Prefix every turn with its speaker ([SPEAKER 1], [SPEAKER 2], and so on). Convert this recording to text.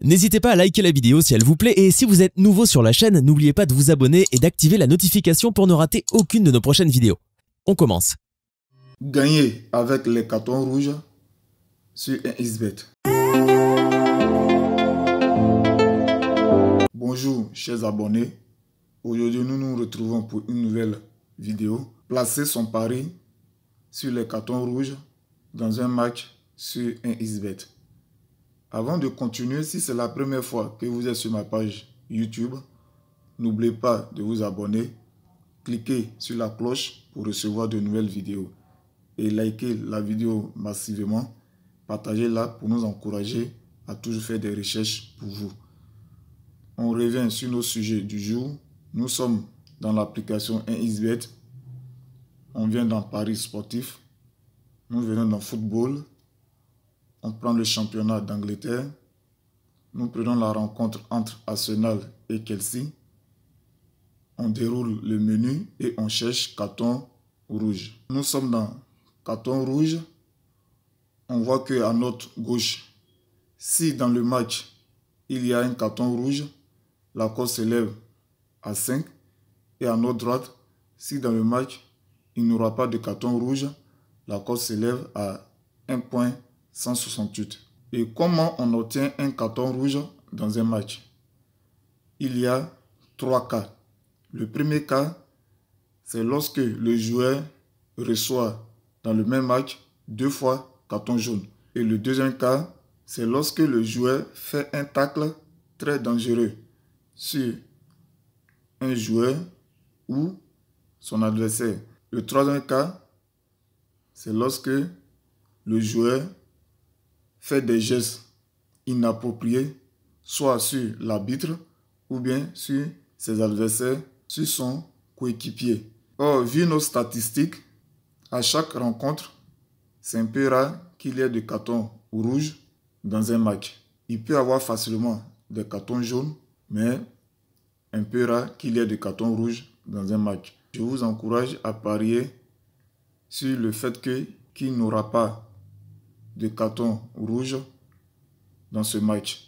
[SPEAKER 1] N'hésitez pas à liker la vidéo si elle vous plaît et si vous êtes nouveau sur la chaîne, n'oubliez pas de vous abonner et d'activer la notification pour ne rater aucune de nos prochaines vidéos. On commence. Gagner avec les cartons rouges sur un isbet. Bonjour chers abonnés. Aujourd'hui nous nous retrouvons pour une nouvelle vidéo. Placer son pari sur les cartons rouges dans un match sur un XBET. Avant de continuer, si c'est la première fois que vous êtes sur ma page YouTube, n'oubliez pas de vous abonner, cliquez sur la cloche pour recevoir de nouvelles vidéos et likez la vidéo massivement. Partagez-la pour nous encourager à toujours faire des recherches pour vous. On revient sur nos sujets du jour. Nous sommes dans l'application 1xBet. On vient dans Paris sportif. Nous venons dans football on prend le championnat d'Angleterre. Nous prenons la rencontre entre Arsenal et Chelsea. On déroule le menu et on cherche carton rouge. Nous sommes dans carton rouge. On voit que à notre gauche, si dans le match il y a un carton rouge, la course s'élève à 5. Et à notre droite, si dans le match il n'y aura pas de carton rouge, la course s'élève à point. 168. Et comment on obtient un carton rouge dans un match Il y a trois cas. Le premier cas, c'est lorsque le joueur reçoit dans le même match deux fois carton jaune. Et le deuxième cas, c'est lorsque le joueur fait un tacle très dangereux sur un joueur ou son adversaire. Le troisième cas, c'est lorsque le joueur fait des gestes inappropriés, soit sur l'arbitre ou bien sur ses adversaires, sur son coéquipier. Or, vu nos statistiques, à chaque rencontre, c'est un peu rare qu'il y ait de cartons rouges dans un match. Il peut avoir facilement des cartons jaunes, mais un peu rare qu'il y ait des cartons rouges dans un match. Je vous encourage à parier sur le fait qu'il n'aura pas de carton rouge dans ce match.